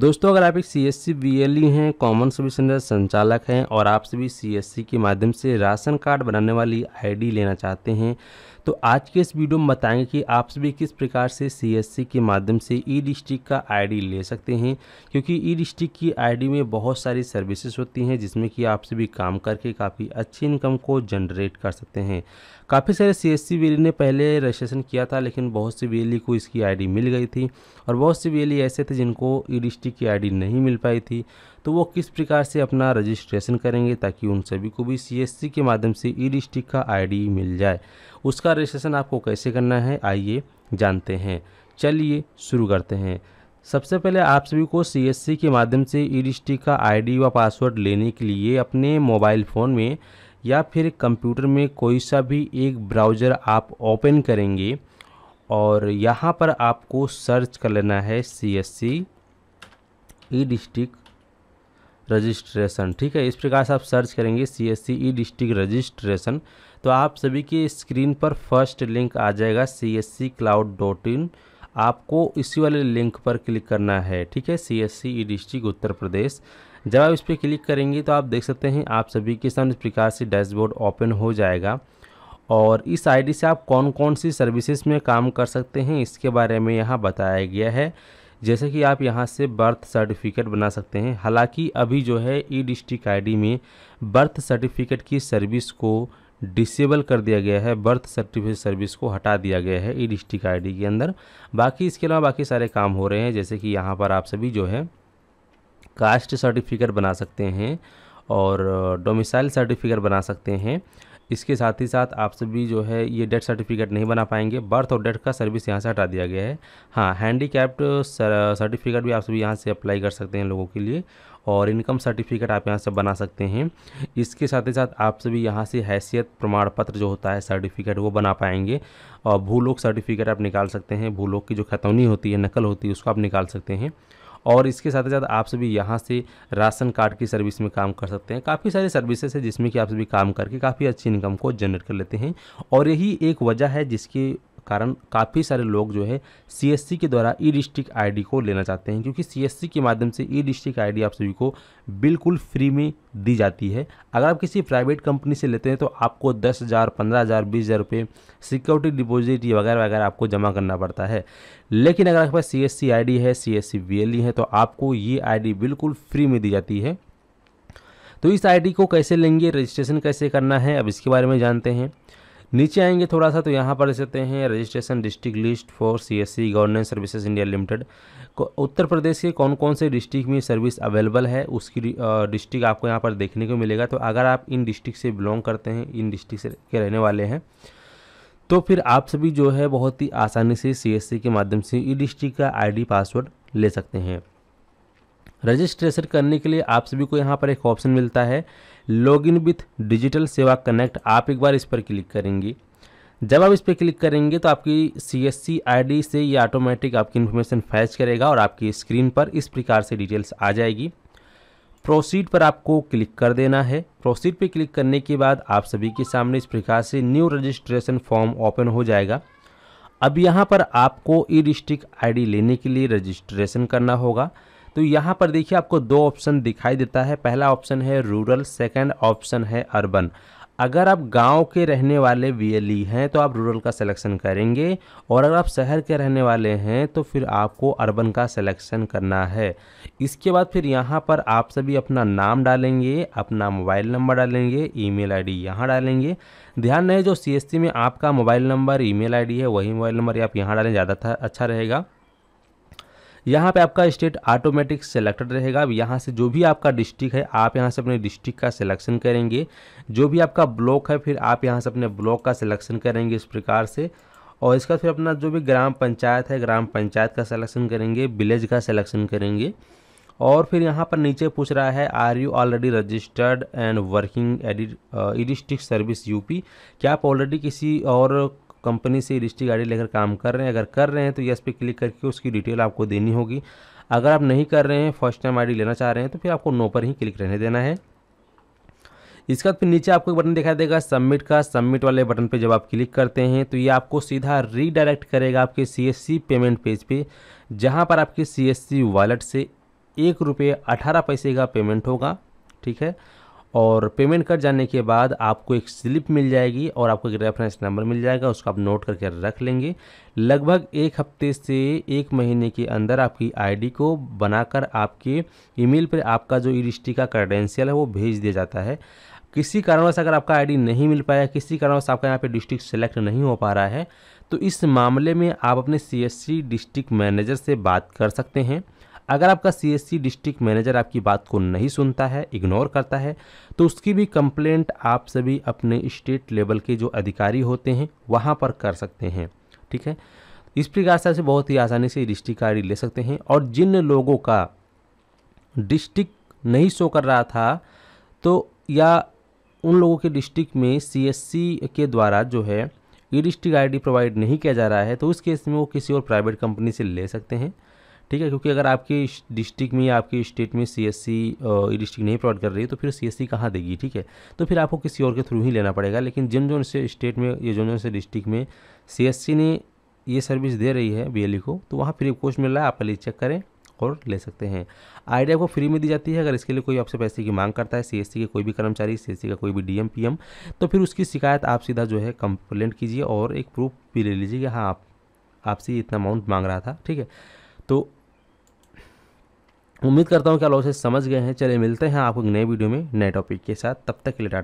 दोस्तों अगर आप एक C S C B L E हैं कॉमन सर्विस सेंटर संचालक हैं और आप सभी सी एस सी के माध्यम से राशन कार्ड बनाने वाली आई डी लेना चाहते हैं तो आज के इस वीडियो में बताएंगे कि आप सभी किस प्रकार से सी एस सी के माध्यम से ई डिस्ट्रिक्ट का आई डी ले सकते हैं क्योंकि ई डिस्ट्रिक्ट की आई डी में बहुत सारी सर्विसेज होती हैं जिसमें कि आप सभी काम करके काफ़ी अच्छी इनकम को जनरेट कर सकते हैं काफ़ी सारे सी एस ने पहले रजिस्ट्रेशन किया था लेकिन बहुत सी बी को इसकी आईडी मिल गई थी और बहुत सी बी ऐसे थे जिनको ई e की आईडी नहीं मिल पाई थी तो वो किस प्रकार से अपना रजिस्ट्रेशन करेंगे ताकि उन सभी को भी सी के माध्यम से ई e का आईडी मिल जाए उसका रजिस्ट्रेशन आपको कैसे करना है आइए जानते हैं चलिए शुरू करते हैं सबसे पहले आप सभी को सी के माध्यम से ई e का आईडी व पासवर्ड लेने के लिए अपने मोबाइल फ़ोन में या फिर कंप्यूटर में कोई सा भी एक ब्राउज़र आप ओपन करेंगे और यहाँ पर आपको सर्च कर लेना है C S C e district registration ठीक है इस प्रकार से आप सर्च करेंगे C S C e district registration तो आप सभी के स्क्रीन पर फर्स्ट लिंक आ जाएगा C S C cloud dot in आपको इसी वाले लिंक पर क्लिक करना है ठीक है C S C e district उत्तर प्रदेश जब आप इस पर क्लिक करेंगे तो आप देख सकते हैं आप सभी के सामने इस प्रकार से डैशबोर्ड ओपन हो जाएगा और इस आईडी से आप कौन कौन सी सर्विसेज में काम कर सकते हैं इसके बारे में यहाँ बताया गया है जैसे कि आप यहाँ से बर्थ सर्टिफिकेट बना सकते हैं हालांकि अभी जो है ई डिस्ट्रिक्ट आईडी में बर्थ सर्टिफिकेट की सर्विस को डिसेबल कर दिया गया है बर्थ सर्टिफिकेट सर्विस को हटा दिया गया है ई डिस्ट्रिक्ट आईडी के अंदर बाकी इसके अलावा बाकी सारे काम हो रहे हैं जैसे कि यहाँ पर आप सभी जो है कास्ट सर्टिफिकेट बना सकते हैं और डोमिसाइल सर्टिफिकेट बना सकते हैं इसके साथ ही साथ आप सभी जो है ये डेथ सर्टिफिकेट नहीं बना पाएंगे बर्थ और डेथ का सर्विस यहाँ से हटा दिया गया है हाँ कैप्ट सर्टिफिकेट भी आप सभी यहाँ से अप्लाई कर सकते हैं लोगों के लिए और इनकम सर्टिफिकेट आप यहाँ से बना सकते हैं इसके साथ ही साथ आप सभी यहाँ से हैसियत प्रमाण पत्र जो होता है सर्टिफिकेट वो बना पाएंगे और भूलोक सर्टिफिकेट आप निकाल सकते हैं भूलोक की जो खतौनी होती है नकल होती है उसको आप निकाल सकते हैं और इसके साथ ही साथ आप सभी यहाँ से राशन कार्ड की सर्विस में काम कर सकते हैं काफ़ी सारी सर्विसेज है जिसमें कि आप सभी काम करके काफ़ी अच्छी इनकम को जनरेट कर लेते हैं और यही एक वजह है जिसकी कारण काफ़ी सारे लोग जो है सीएससी के द्वारा ई डिस्ट्रिक्ट आईडी को लेना चाहते हैं क्योंकि सीएससी के माध्यम से ई डिस्ट्रिक्ट आईडी आप सभी को बिल्कुल फ्री में दी जाती है अगर आप किसी प्राइवेट कंपनी से लेते हैं तो आपको दस हज़ार पंद्रह हज़ार बीस हज़ार रुपये सिक्योरिटी डिपोज़िट ये वगैरह वगैरह आपको जमा करना पड़ता है लेकिन अगर आपके पास सी एस है सी एस e है तो आपको ये आई बिल्कुल फ्री में दी जाती है तो इस आईडी को कैसे लेंगे रजिस्ट्रेशन कैसे करना है अब इसके बारे में जानते हैं नीचे आएंगे थोड़ा सा तो यहाँ पर देख सकते हैं registration district list for CSC governance services India limited Uttar Pradesh के कौन कौन से डिस्ट्रिक्ट में सर्विस अवेलेबल है उसकी डिस्ट्रिक्ट आपको यहाँ पर देखने को मिलेगा तो अगर आप इन डिस्ट्रिक्ट से बिलोंग करते हैं इन डिस्ट्रिक्ट से के रहने वाले हैं तो फिर आप सभी जो है बहुत ही आसानी से सी के माध्यम से ई डिस्ट्रिक्ट का डी पासवर्ड ले सकते हैं रजिस्ट्रेशन करने के लिए आप सभी को यहाँ पर एक ऑप्शन मिलता है log in with digital Seva connect आप एक बार इस पर क्लिक करेंगे जब आप इस पर क्लिक करेंगे तो आपकी सी एस सी आई डी से ये ऑटोमेटिक आपकी इन्फॉर्मेशन फैच करेगा और आपकी स्क्रीन पर इस प्रकार से डिटेल्स आ जाएगी प्रोसीड पर आपको क्लिक कर देना है प्रोसीड पर क्लिक करने के बाद आप सभी के सामने इस प्रकार से न्यू रजिस्ट्रेशन फॉर्म ओपन हो जाएगा अब यहाँ पर आपको ई डिस्ट्रिक्ट डी लेने के लिए रजिस्ट्रेशन करना होगा तो यहाँ पर देखिए आपको दो ऑप्शन दिखाई देता है पहला ऑप्शन है रूरल सेकंड ऑप्शन है अर्बन अगर आप गांव के रहने वाले वी हैं तो आप रूरल का सिलेक्शन करेंगे और अगर आप शहर के रहने वाले हैं तो फिर आपको अर्बन का सिलेक्शन करना है इसके बाद फिर यहां पर आप सभी अपना नाम डालेंगे अपना मोबाइल नंबर डालेंगे ईमेल आईडी यहाँ डालेंगे ध्यान रहे जो सी में आपका मोबाइल नंबर ई मेल है वही मोबाइल नंबर आप यहाँ डालें ज़्यादा अच्छा रहेगा यहाँ पे आपका स्टेट ऑटोमेटिक सेलेक्टेड रहेगा यहाँ से जो भी आपका डिस्ट्रिक्ट है आप यहाँ से अपने डिस्ट्रिक्ट का सिलेक्शन करेंगे जो भी आपका ब्लॉक है फिर आप यहाँ से अपने ब्लॉक का सिलेक्शन करेंगे इस प्रकार से और इसका फिर अपना जो भी ग्राम पंचायत है ग्राम पंचायत का सिलेक्शन करेंगे विलेज का सिलेक्शन करेंगे और फिर यहाँ पर नीचे पूछ रहा है are you already registered and working edit e district service UP क्या आप ऑलरेडी किसी और कंपनी से रजिस्ट्री गाड़ी लेकर काम कर रहे हैं अगर कर रहे हैं तो यस पे क्लिक करके उसकी डिटेल आपको देनी होगी अगर आप नहीं कर रहे हैं फर्स्ट टाइम आईडी लेना चाह रहे हैं तो फिर आपको नो पर ही क्लिक रहने देना है इसके बाद फिर नीचे आपको एक बटन दिखाई देगा सबमिट का सबमिट वाले बटन पर जब आप क्लिक करते हैं तो ये आपको सीधा रीडायरेक्ट करेगा आपके सी पेमेंट पेज पे जहाँ पर आपके सी वॉलेट से एक रुपये अठारह पैसे का पेमेंट होगा ठीक है और पेमेंट कर जाने के बाद आपको एक स्लिप मिल जाएगी और आपको एक रेफरेंस नंबर मिल जाएगा उसको आप नोट करके रख लेंगे लगभग एक हफ्ते से एक महीने के अंदर आपकी आईडी को बनाकर आपके ईमेल पर आपका जो ई e का क्रेडेंशियल है वो भेज दिया जाता है किसी कारणवश अगर आपका आईडी नहीं मिल पाया किसी कारणवश आपका यहाँ पे डिस्ट्रिक्ट सेलेक्ट नहीं हो पा रहा है तो इस मामले में आप अपने सीएससी डिस्ट्रिक्ट मैनेजर से बात कर सकते हैं अगर आपका सी डिस्ट्रिक्ट मैनेजर आपकी बात को नहीं सुनता है इग्नोर करता है तो उसकी भी कंप्लेंट आप सभी अपने स्टेट लेवल के जो अधिकारी होते हैं वहाँ पर कर सकते हैं ठीक है इस प्रकार से बहुत ही आसानी से डिस्ट्रिक्ट आई ले सकते हैं और जिन लोगों का डिस्ट्रिक्ट नहीं शो कर रहा था तो या उन लोगों के डिस्ट्रिक्ट में सी के द्वारा जो है ई डिस्ट्रिक्ट आई प्रोवाइड नहीं किया जा रहा है तो उस केस में वो किसी और प्राइवेट कंपनी से ले सकते हैं ठीक है क्योंकि अगर आपके डिस्ट्रिक्ट में या आपके स्टेट में सी एस सी डिस्ट्रिक्ट नहीं प्रोवाइड कर रही है तो फिर सी एस सी कहाँ देगी ठीक है तो फिर आपको किसी और के थ्रू ही लेना पड़ेगा लेकिन जिन जो से स्टेट में या जिन जो से डिस्ट्रिक्ट में सी एस सी ने ये सर्विस दे रही है बी e को तो वहाँ फ्री कोर्स मिल रहा है आप पहले चेक करें और ले सकते हैं आई को फ्री में दी जाती है अगर इसके लिए कोई आपसे पैसे की मांग करता है सीएससी के कोई भी कर्मचारी सीएससी का कोई भी डीएम पीएम तो फिर उसकी शिकायत आप सीधा जो है कंप्लेंट कीजिए और एक प्रूफ भी ले लीजिए कि हाँ आप आपसे इतना अमाउंट मांग रहा था ठीक है तो उम्मीद करता हूँ कि आप लोग समझ गए हैं चले मिलते हैं आपको नए वीडियो में नए टॉपिक के साथ तब तक के लिए